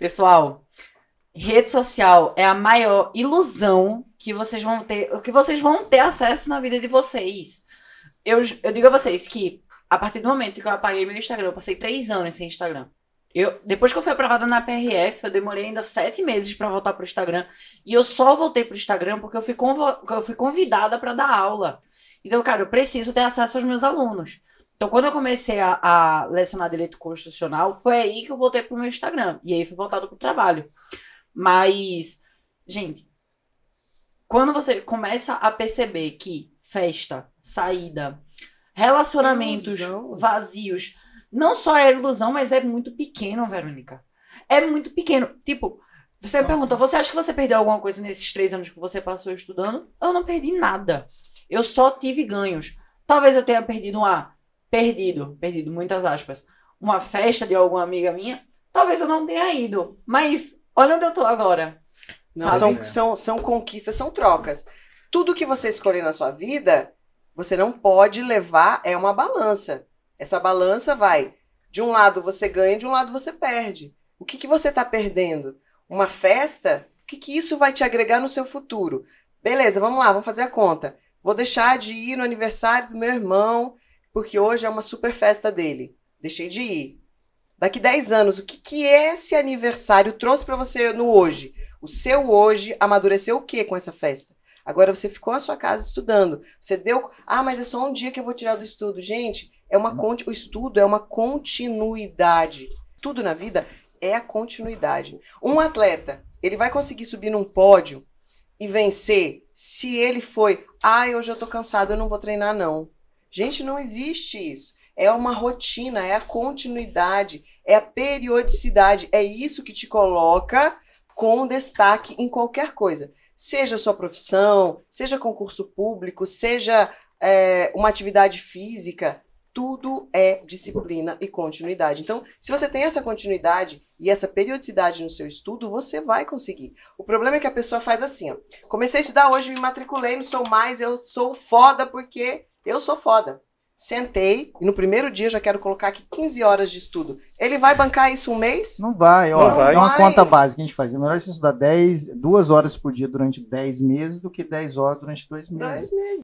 Pessoal, rede social é a maior ilusão que vocês vão ter, que vocês vão ter acesso na vida de vocês. Eu, eu digo a vocês que a partir do momento que eu apaguei meu Instagram, eu passei três anos sem Instagram. Eu, depois que eu fui aprovada na PRF, eu demorei ainda sete meses para voltar pro Instagram. E eu só voltei pro Instagram porque eu fui, eu fui convidada para dar aula. Então, cara, eu preciso ter acesso aos meus alunos. Então, quando eu comecei a, a lecionar direito constitucional, foi aí que eu voltei pro meu Instagram. E aí fui voltado pro trabalho. Mas, gente, quando você começa a perceber que festa, saída, relacionamentos ilusão. vazios, não só é ilusão, mas é muito pequeno, Verônica. É muito pequeno. Tipo, você me pergunta, você acha que você perdeu alguma coisa nesses três anos que você passou estudando? Eu não perdi nada. Eu só tive ganhos. Talvez eu tenha perdido uma perdido, perdido, muitas aspas, uma festa de alguma amiga minha, talvez eu não tenha ido. Mas olha onde eu tô agora. Não, são, é. são, são conquistas, são trocas. Tudo que você escolher na sua vida, você não pode levar, é uma balança. Essa balança vai. De um lado você ganha, de um lado você perde. O que, que você está perdendo? Uma festa? O que, que isso vai te agregar no seu futuro? Beleza, vamos lá, vamos fazer a conta. Vou deixar de ir no aniversário do meu irmão, porque hoje é uma super festa dele. Deixei de ir. Daqui 10 anos, o que, que esse aniversário trouxe para você no hoje? O seu hoje amadureceu o que com essa festa? Agora você ficou na sua casa estudando. Você deu. Ah, mas é só um dia que eu vou tirar do estudo. Gente, é uma uhum. conti... o estudo é uma continuidade. Tudo na vida é a continuidade. Um atleta, ele vai conseguir subir num pódio e vencer se ele foi. Ah, hoje eu tô cansado, eu não vou treinar, não. Gente, não existe isso. É uma rotina, é a continuidade, é a periodicidade. É isso que te coloca com destaque em qualquer coisa. Seja sua profissão, seja concurso público, seja é, uma atividade física, tudo é disciplina e continuidade. Então, se você tem essa continuidade e essa periodicidade no seu estudo, você vai conseguir. O problema é que a pessoa faz assim, ó. Comecei a estudar hoje, me matriculei, não sou mais, eu sou foda porque eu sou foda. Sentei e no primeiro dia já quero colocar aqui 15 horas de estudo. Ele vai bancar isso um mês? Não vai, ó. Não vai. É uma conta básica que a gente faz. É melhor você estudar 10, 2 horas por dia durante 10 meses do que 10 horas durante 2 meses. 2 meses.